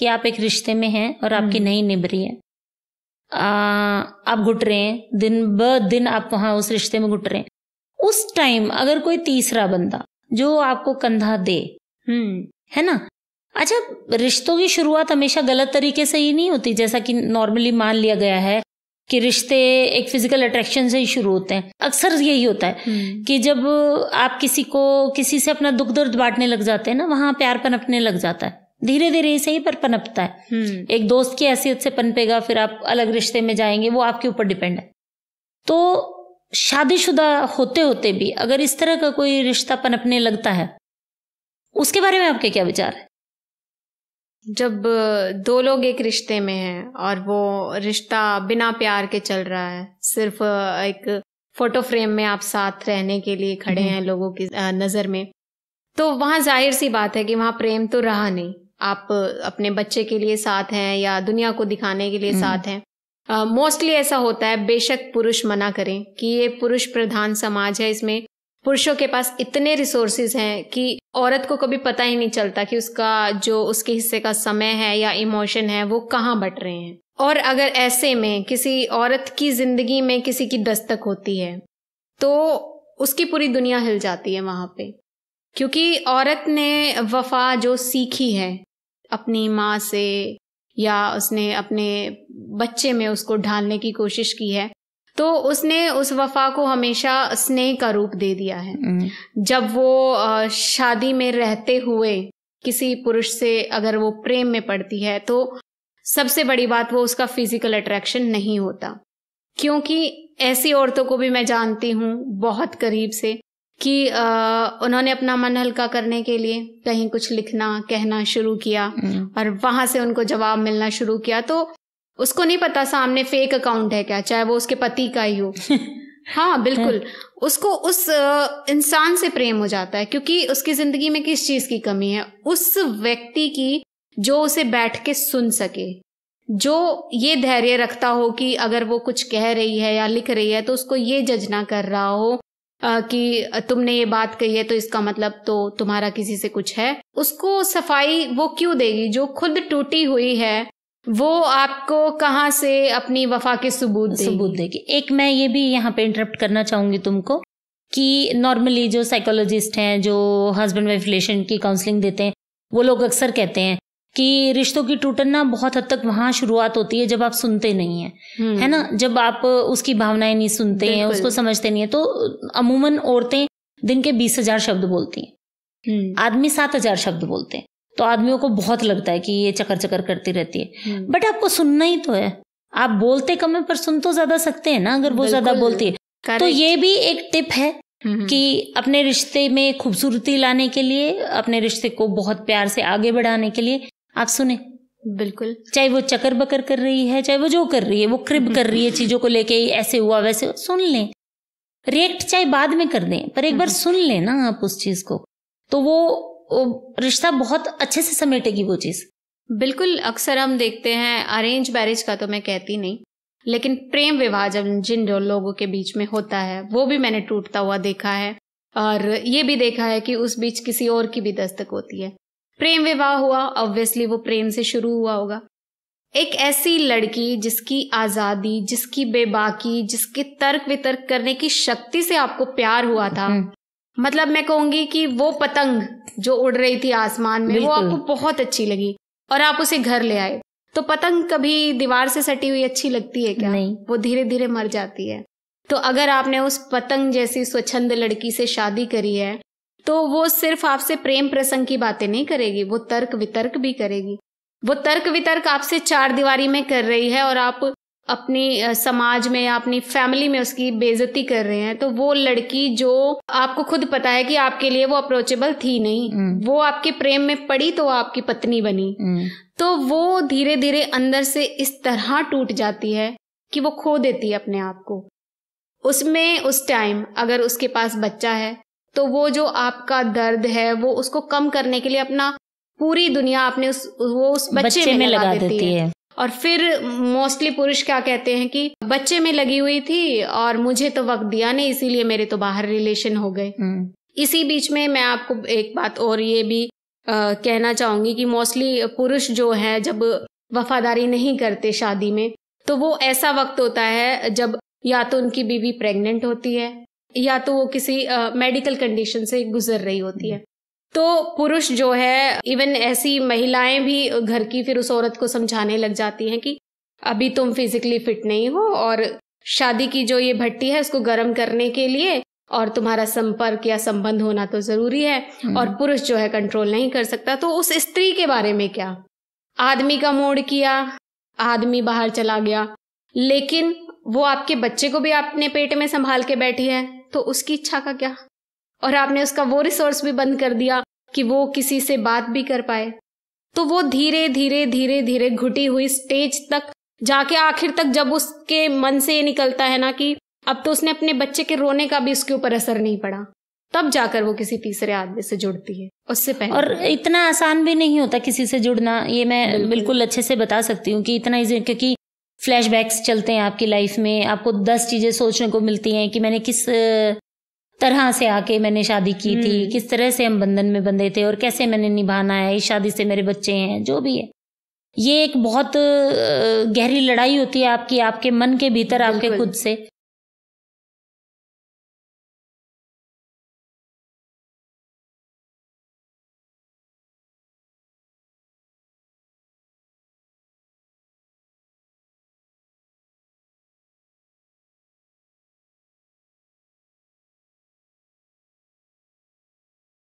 कि आप एक रिश्ते में हैं और आपकी हम्म। नहीं निभ रही है आ, आप घुट रहे हैं दिन ब दिन आप वहां उस रिश्ते में घुट रहे हैं उस टाइम अगर कोई तीसरा बंदा जो आपको कंधा दे हम्म। है ना अच्छा रिश्तों की शुरुआत हमेशा गलत तरीके से ही नहीं होती जैसा कि नॉर्मली मान लिया गया है कि रिश्ते एक फिजिकल अट्रैक्शन से ही शुरू होते हैं अक्सर यही होता है हम्म। कि जब आप किसी को किसी से अपना दुख दर्द बांटने लग जाते हैं ना वहां प्यार पनपने लग जाता है धीरे धीरे इसे ही पर पनपता है हम्म। एक दोस्त की हैसियत से पनपेगा फिर आप अलग रिश्ते में जाएंगे वो आपके ऊपर डिपेंड है तो शादीशुदा होते होते भी अगर इस तरह का कोई रिश्ता पनपने लगता है उसके बारे में आपके क्या विचार है जब दो लोग एक रिश्ते में हैं और वो रिश्ता बिना प्यार के चल रहा है सिर्फ एक फोटो फ्रेम में आप साथ रहने के लिए खड़े हम्म। हैं लोगों की नजर में तो वहां जाहिर सी बात है कि वहां प्रेम तो रहा नहीं आप अपने बच्चे के लिए साथ हैं या दुनिया को दिखाने के लिए हम्म। साथ हैं मोस्टली uh, ऐसा होता है बेशक पुरुष मना करें कि ये पुरुष प्रधान समाज है इसमें पुरुषों के पास इतने रिसोर्सेज हैं कि औरत को कभी पता ही नहीं चलता कि उसका जो उसके हिस्से का समय है या इमोशन है वो कहाँ बट रहे हैं और अगर ऐसे में किसी औरत की जिंदगी में किसी की दस्तक होती है तो उसकी पूरी दुनिया हिल जाती है वहां पे क्योंकि औरत ने वफा जो सीखी है अपनी माँ से या उसने अपने बच्चे में उसको ढालने की कोशिश की है तो उसने उस वफा को हमेशा स्नेह का रूप दे दिया है हम्म। जब वो शादी में रहते हुए किसी पुरुष से अगर वो प्रेम में पड़ती है तो सबसे बड़ी बात वो उसका फिजिकल अट्रैक्शन नहीं होता क्योंकि ऐसी औरतों को भी मैं जानती हूँ बहुत करीब से कि उन्होंने अपना मन हल्का करने के लिए कहीं कुछ लिखना कहना शुरू किया हम्म। और वहां से उनको जवाब मिलना शुरू किया तो उसको नहीं पता सामने फेक अकाउंट है क्या चाहे वो उसके पति का ही हो हाँ बिल्कुल हाँ। उसको उस इंसान से प्रेम हो जाता है क्योंकि उसकी जिंदगी में किस चीज की कमी है उस व्यक्ति की जो उसे बैठ के सुन सके जो ये धैर्य रखता हो कि अगर वो कुछ कह रही है या लिख रही है तो उसको ये जज ना कर रहा हो कि तुमने ये बात कही है तो इसका मतलब तो तुम्हारा किसी से कुछ है उसको सफाई वो क्यों देगी जो खुद टूटी हुई है वो आपको कहाँ से अपनी वफा के सबूत सबूत देगी एक मैं ये भी यहाँ पे इंटरप्ट करना चाहूंगी तुमको कि नॉर्मली जो साइकोलॉजिस्ट हैं जो हस्बैंड वाइफ रिलेशन की काउंसलिंग देते हैं वो लोग अक्सर कहते हैं कि रिश्तों की टूटन ना बहुत हद तक वहां शुरुआत होती है जब आप सुनते नहीं है हम्म। है ना जब आप उसकी भावनाएं नहीं सुनते हैं उसको समझते नहीं है तो अमूमन औरतें दिन के बीस हजार शब्द बोलती हैं हम्म। आदमी सात हजार शब्द बोलते हैं तो आदमियों को बहुत लगता है कि ये चकर चकर करती रहती है हम्म। बट आपको सुनना ही तो है आप बोलते कम है पर सुन तो ज्यादा सकते हैं ना अगर वो ज्यादा बोलती है तो ये भी एक टिप है कि अपने रिश्ते में खूबसूरती लाने के लिए अपने रिश्ते को बहुत प्यार से आगे बढ़ाने के लिए आप सुने बिल्कुल चाहे वो चकर बकर कर रही है चाहे वो जो कर रही है वो क्रिब कर रही है चीजों को लेके ऐसे हुआ वैसे सुन लें रिएक्ट चाहे बाद में कर दें पर एक बार हम्म। सुन लें ना आप उस चीज को तो वो रिश्ता बहुत अच्छे से समेटेगी वो चीज बिल्कुल अक्सर हम देखते हैं अरेंज मैरिज का तो मैं कहती नहीं लेकिन प्रेम विवाह जब जिन लोगों के बीच में होता है वो भी मैंने टूटता हुआ देखा है और ये भी देखा है कि उस बीच किसी और की भी दस्तक होती है प्रेम विवाह हुआ ऑब्वियसली वो प्रेम से शुरू हुआ होगा एक ऐसी लड़की जिसकी आजादी जिसकी बेबाकी जिसके तर्क वितर्क करने की शक्ति से आपको प्यार हुआ था हम्म। मतलब मैं कहूंगी कि वो पतंग जो उड़ रही थी आसमान में वो आपको बहुत अच्छी लगी और आप उसे घर ले आए तो पतंग कभी दीवार से सटी हुई अच्छी लगती है क्या नहीं वो धीरे धीरे मर जाती है तो अगर आपने उस पतंग जैसी स्वच्छंद लड़की से शादी करी है तो वो सिर्फ आपसे प्रेम प्रसंग की बातें नहीं करेगी वो तर्क वितर्क भी करेगी वो तर्क वितर्क आपसे चार दीवारी में कर रही है और आप अपनी समाज में या अपनी फैमिली में उसकी बेजती कर रहे हैं तो वो लड़की जो आपको खुद पता है कि आपके लिए वो अप्रोचेबल थी नहीं हम्म। वो आपके प्रेम में पड़ी तो आपकी पत्नी बनी हम्म। तो वो धीरे धीरे अंदर से इस तरह टूट जाती है कि वो खो देती है अपने आप को उसमें उस टाइम अगर उसके पास बच्चा है तो वो जो आपका दर्द है वो उसको कम करने के लिए अपना पूरी दुनिया आपने उस वो उस बच्चे, बच्चे में, में लगा, लगा देती, देती है और फिर मोस्टली पुरुष क्या कहते हैं कि बच्चे में लगी हुई थी और मुझे तो वक्त दिया नहीं इसीलिए मेरे तो बाहर रिलेशन हो गए हम्म। इसी बीच में मैं आपको एक बात और ये भी आ, कहना चाहूंगी कि मोस्टली पुरुष जो है जब वफादारी नहीं करते शादी में तो वो ऐसा वक्त होता है जब या तो उनकी बीवी प्रेग्नेंट होती है या तो वो किसी मेडिकल uh, कंडीशन से गुजर रही होती है तो पुरुष जो है इवन ऐसी महिलाएं भी घर की फिर उस औरत को समझाने लग जाती हैं कि अभी तुम फिजिकली फिट नहीं हो और शादी की जो ये भट्टी है उसको गर्म करने के लिए और तुम्हारा संपर्क या संबंध होना तो जरूरी है हम्म। और पुरुष जो है कंट्रोल नहीं कर सकता तो उस स्त्री के बारे में क्या आदमी का मोड़ किया आदमी बाहर चला गया लेकिन वो आपके बच्चे को भी अपने पेट में संभाल के बैठी है तो उसकी इच्छा का क्या और आपने उसका वो रिसोर्स भी बंद कर दिया कि वो किसी से बात भी कर पाए तो वो धीरे धीरे धीरे धीरे घुटी हुई स्टेज तक जाके आखिर तक जब उसके मन से ये निकलता है ना कि अब तो उसने अपने बच्चे के रोने का भी उसके ऊपर असर नहीं पड़ा तब जाकर वो किसी तीसरे आदमी से जुड़ती है उससे पहले और इतना आसान भी नहीं होता किसी से जुड़ना ये मैं बिल्कुल अच्छे से बता सकती हूँ कि इतना क्योंकि फ्लैशबैक्स चलते हैं आपकी लाइफ में आपको दस चीज़ें सोचने को मिलती हैं कि मैंने किस तरह से आके मैंने शादी की थी हम्म। किस तरह से हम बंधन में बंधे थे और कैसे मैंने निभाना है इस शादी से मेरे बच्चे हैं जो भी है ये एक बहुत गहरी लड़ाई होती है आपकी आपके मन के भीतर आपके खुद से